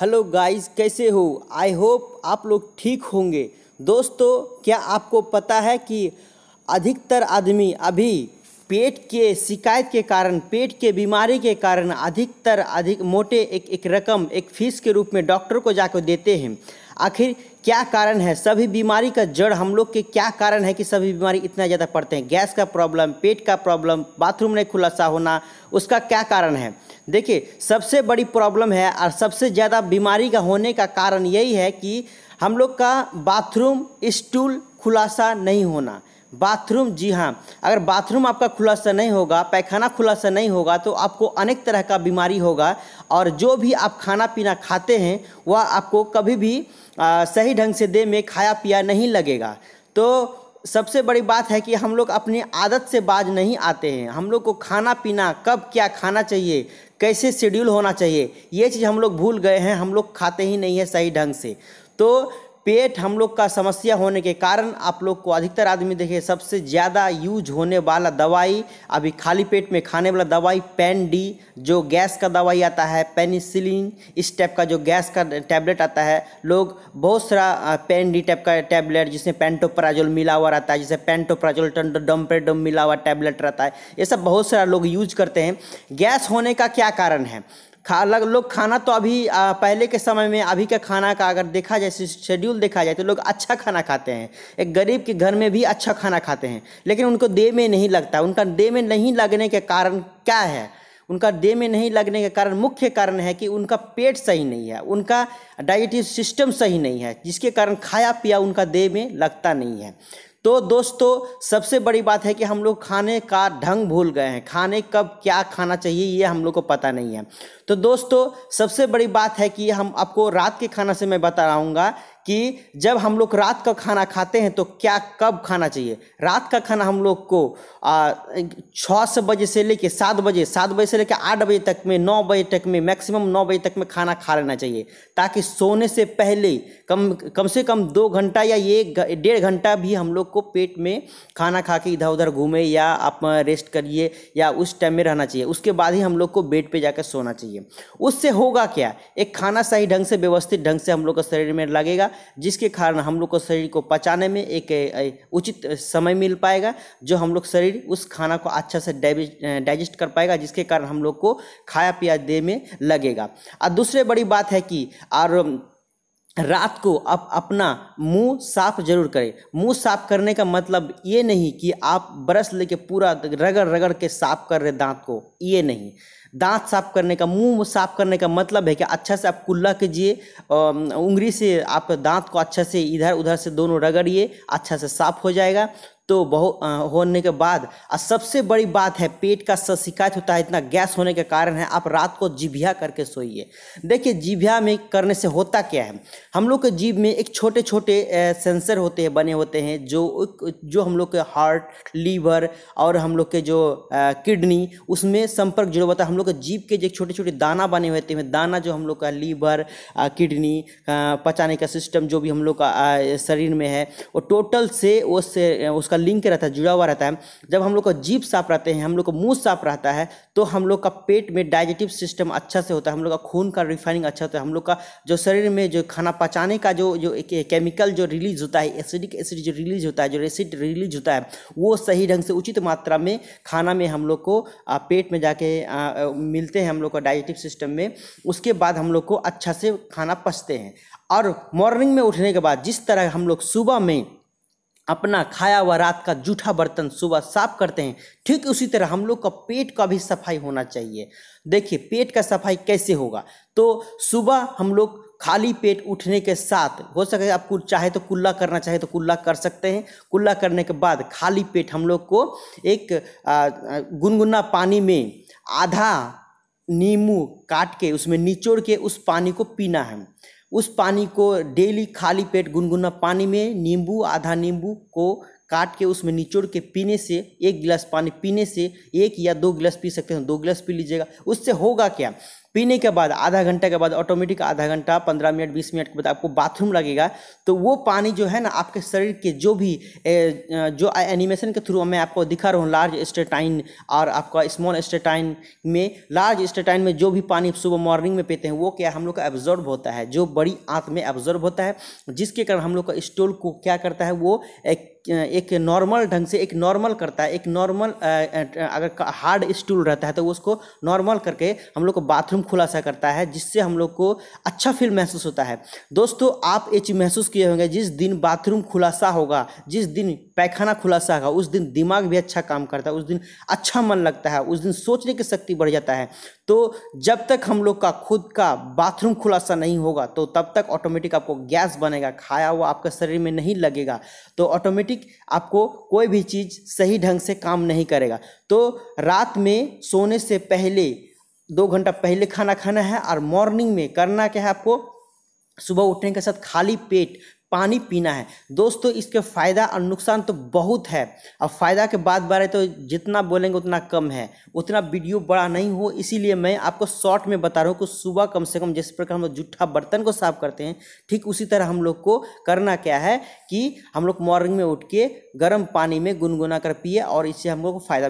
hello guys कैसे हो I hope आप लोग ठीक होंगे दोस्तों क्या आपको पता है कि अधिकतर आदमी अभी पेट के शिकायत के कारण पेट के बीमारी के कारण अधिकतर अधिक मोटे एक एक रकम एक फीस के रूप में डॉक्टर को जाकर देते हैं आखिर क्या कारण है सभी बीमारी का जड़ हम लोग के क्या कारण है कि सभी बीमारी इतना ज़्यादा पड़ते हैं गैस का प्रॉब्लम पेट का प्रॉब्लम बाथरूम नहीं खुलासा होना उसका क्या कारण है देखिए सबसे बड़ी प्रॉब्लम है और सबसे ज़्यादा बीमारी का होने का कारण यही है कि हम लोग का बाथरूम स्टूल खुलासा नहीं होना बाथरूम जी हाँ अगर बाथरूम आपका खुला सा नहीं होगा पैखाना खुला सा नहीं होगा तो आपको अनेक तरह का बीमारी होगा और जो भी आप खाना पीना खाते हैं वह आपको कभी भी आ, सही ढंग से दे में खाया पिया नहीं लगेगा तो सबसे बड़ी बात है कि हम लोग अपनी आदत से बाज नहीं आते हैं हम लोग को खाना पीना कब क्या खाना चाहिए कैसे शेड्यूल होना चाहिए ये चीज़ हम लोग भूल गए हैं हम लोग खाते ही नहीं है सही ढंग से तो पेट हम लोग का समस्या होने के कारण आप लोग को अधिकतर आदमी देखे सबसे ज़्यादा यूज होने वाला दवाई अभी खाली पेट में खाने वाला दवाई पेन डी जो गैस का दवाई आता है पेनिसिलिन इस टाइप का जो गैस का टैबलेट आता है लोग बहुत सारा पेन डी टाइप का टैबलेट जिसमें पेंटोपराजोल मिला हुआ रहता है जिसे पेंटोपराजोल डम्पेडम मिला हुआ टैबलेट रहता है ये सब बहुत सारा लोग यूज करते हैं गैस होने का क्या कारण है खा अलग लोग खाना तो अभी आ, पहले के समय में अभी का खाना का अगर देखा जाए शेड्यूल देखा जाए तो लोग अच्छा खाना खाते हैं एक गरीब के घर में भी अच्छा खाना खाते हैं लेकिन उनको देह में नहीं लगता उनका देह में नहीं लगने के कारण क्या है उनका देह में नहीं लगने के कारण मुख्य कारण है कि उनका पेट सही नहीं है उनका डाइजेटिव सिस्टम सही नहीं है जिसके कारण खाया पिया उनका देह में लगता नहीं है तो दोस्तों सबसे बड़ी बात है कि हम लोग खाने का ढंग भूल गए हैं खाने कब क्या खाना चाहिए ये हम लोग को पता नहीं है तो दोस्तों सबसे बड़ी बात है कि हम आपको रात के खाना से मैं बता रहा कि जब हम लोग रात का खाना खाते हैं तो क्या कब खाना चाहिए रात का खाना हम लोग को छः से बजे से लेके सात बजे सात बजे से लेके आठ बजे तक में नौ बजे तक में मैक्सिमम नौ बजे तक में खाना खा लेना चाहिए ताकि सोने से पहले कम कम से कम दो घंटा या एक डेढ़ घंटा भी हम लोग को पेट में खाना खा के इधर उधर घूमें या आप रेस्ट करिए या उस टाइम में रहना चाहिए उसके बाद ही हम लोग को बेड पर जाकर सोना चाहिए उससे होगा क्या एक खाना सही ढंग से व्यवस्थित ढंग से हम लोग का शरीर में लगेगा जिसके कारण हम लोग को शरीर को पचाने में एक उचित समय मिल पाएगा जो हम लोग शरीर उस खाना को अच्छा से डाइजेस्ट कर पाएगा जिसके कारण हम लोग को खाया पिया दे में लगेगा और दूसरे बड़ी बात है कि और रात को आप अपना मुंह साफ जरूर करें मुंह साफ करने का मतलब ये नहीं कि आप ब्रश लेके पूरा रगड़ रगड़ के साफ कर रहे दांत को ये नहीं दांत साफ करने का मुंह साफ करने का मतलब है कि अच्छा से आप कुल्ला कीजिए उंगली से आप दांत को अच्छा से इधर उधर से दोनों रगड़िए अच्छा से साफ हो जाएगा तो बहु होने के बाद और सबसे बड़ी बात है पेट का शिकायत होता है इतना गैस होने के कारण है आप रात को जीभिया करके सोइए देखिए जीभिया में करने से होता क्या है हम लोग के जीभ में एक छोटे छोटे सेंसर होते हैं बने होते हैं जो जो हम लोग के हार्ट लीवर और हम लोग के जो किडनी उसमें संपर्क जुड़ा होता है हम लोग के जीभ के जो छोटे छोटे दाना बने होते हैं दाना जो हम लोग का लीवर किडनी पचाने का सिस्टम जो भी हम लोग का शरीर में है वो टोटल से उस उसका का लिंक रहता है जुड़ा हुआ रहता है जब हम लोग का जीप साफ रहते हैं हम लोग का मुंह साफ रहता है तो हम लोग का पेट में डाइजेटिव सिस्टम अच्छा से होता है हम लोग का खून का रिफाइनिंग अच्छा होता है हम लोग का जो शरीर में जो खाना पचाने का जो जो केमिकल जो रिलीज होता है एसिडिक एसिड जो रिलीज होता है जो एसिड रिलीज होता है वो सही ढंग से उचित मात्रा में खाना में हम लोग को पेट में जाके मिलते हैं हम लोग का डाइजेटिव सिस्टम में उसके बाद हम लोग को अच्छा से खाना पचते हैं और मॉर्निंग में उठने के बाद जिस तरह हम लोग सुबह में अपना खाया हुआ रात का जूठा बर्तन सुबह साफ करते हैं ठीक उसी तरह हम लोग का पेट का भी सफाई होना चाहिए देखिए पेट का सफाई कैसे होगा तो सुबह हम लोग खाली पेट उठने के साथ हो सके आप कुछ चाहे तो कुल्ला करना चाहे तो कुल्ला कर सकते हैं कुल्ला करने के बाद खाली पेट हम लोग को एक गुनगुना पानी में आधा नींबू काट के उसमें निचोड़ के उस पानी को पीना है उस पानी को डेली खाली पेट गुनगुना पानी में नींबू आधा नींबू को काट के उसमें निचोड़ के पीने से एक गिलास पानी पीने से एक या दो गिलास पी सकते हैं दो गिलास पी लीजिएगा उससे होगा क्या पीने के बाद आधा घंटे के बाद ऑटोमेटिक आधा घंटा पंद्रह मिनट बीस मिनट के बाद आपको बाथरूम लगेगा तो वो पानी जो है ना आपके शरीर के जो भी ए, जो एनिमेशन के थ्रू मैं आपको दिखा रहा हूँ लार्ज स्टेटाइन और आपका स्मॉल स्टेटाइन में लार्ज स्टेटाइन में जो भी पानी सुबह मॉर्निंग में पीते हैं वो क्या हम लोग का एब्जॉर्ब होता है जो बड़ी आँख में एब्जॉर्ब होता है जिसके कारण हम लोग का स्टोल को क्या करता है वो एक एक नॉर्मल ढंग से एक नॉर्मल करता है एक नॉर्मल अगर हार्ड स्टूल रहता है तो उसको नॉर्मल करके हम लोग को बाथरूम खुलासा करता है जिससे हम लोग को अच्छा फील महसूस होता है दोस्तों आप ये चीज़ महसूस किए होंगे जिस दिन बाथरूम खुलासा होगा जिस दिन पैखाना खुलासा होगा उस दिन दिमाग भी अच्छा काम करता है उस दिन अच्छा मन लगता है उस दिन सोचने की शक्ति बढ़ जाता है तो जब तक हम लोग का खुद का बाथरूम खुलासा नहीं होगा तो तब तक ऑटोमेटिक आपको गैस बनेगा खाया हुआ आपके शरीर में नहीं लगेगा तो ऑटोमेटिक आपको कोई भी चीज़ सही ढंग से काम नहीं करेगा तो रात में सोने से पहले दो घंटा पहले खाना खाना है और मॉर्निंग में करना क्या है आपको सुबह उठने के साथ खाली पेट पानी पीना है दोस्तों इसके फ़ायदा और नुकसान तो बहुत है और फ़ायदा के बाद बारे तो जितना बोलेंगे उतना कम है उतना वीडियो बड़ा नहीं हो इसीलिए मैं आपको शॉर्ट में बता रहा हूँ कि सुबह कम से कम जिस प्रकार हम लोग जूठा बर्तन को साफ करते हैं ठीक उसी तरह हम लोग को करना क्या है कि हम लोग मॉर्निंग में उठ के गर्म पानी में गुनगुना कर पिए और इससे हम लोग को फ़ायदा